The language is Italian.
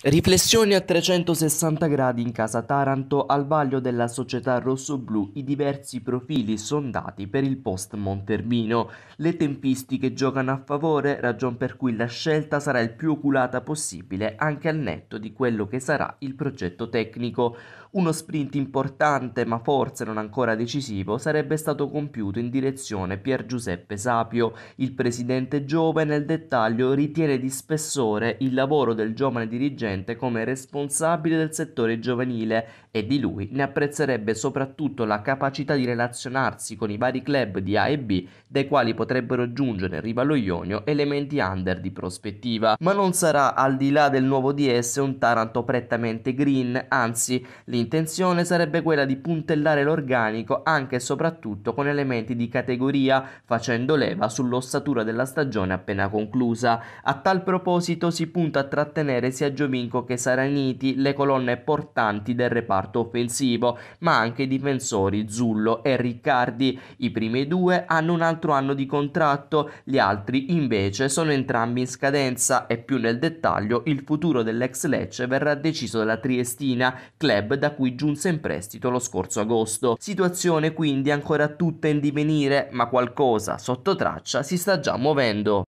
Riflessioni a 360 gradi in casa Taranto al vaglio della società rossoblù i diversi profili sondati per il post Monterbino. Le tempistiche giocano a favore, ragion per cui la scelta sarà il più oculata possibile anche al netto di quello che sarà il progetto tecnico. Uno sprint importante, ma forse non ancora decisivo, sarebbe stato compiuto in direzione Pier Giuseppe Sapio. Il presidente Giove nel dettaglio ritiene di spessore il lavoro del giovane dirigente dirigente come responsabile del settore giovanile e di lui ne apprezzerebbe soprattutto la capacità di relazionarsi con i vari club di A e B, dai quali potrebbero giungere, riva lo Ionio, elementi under di prospettiva. Ma non sarà al di là del nuovo DS un Taranto prettamente green, anzi l'intenzione sarebbe quella di puntellare l'organico anche e soprattutto con elementi di categoria, facendo leva sull'ossatura della stagione appena conclusa. A tal proposito si punta a trattenere sia giovani nemico che Saraniti le colonne portanti del reparto offensivo, ma anche i difensori Zullo e Riccardi. I primi due hanno un altro anno di contratto, gli altri invece sono entrambi in scadenza e più nel dettaglio il futuro dell'ex Lecce verrà deciso dalla Triestina, club da cui giunse in prestito lo scorso agosto. Situazione quindi ancora tutta in divenire, ma qualcosa sotto traccia si sta già muovendo.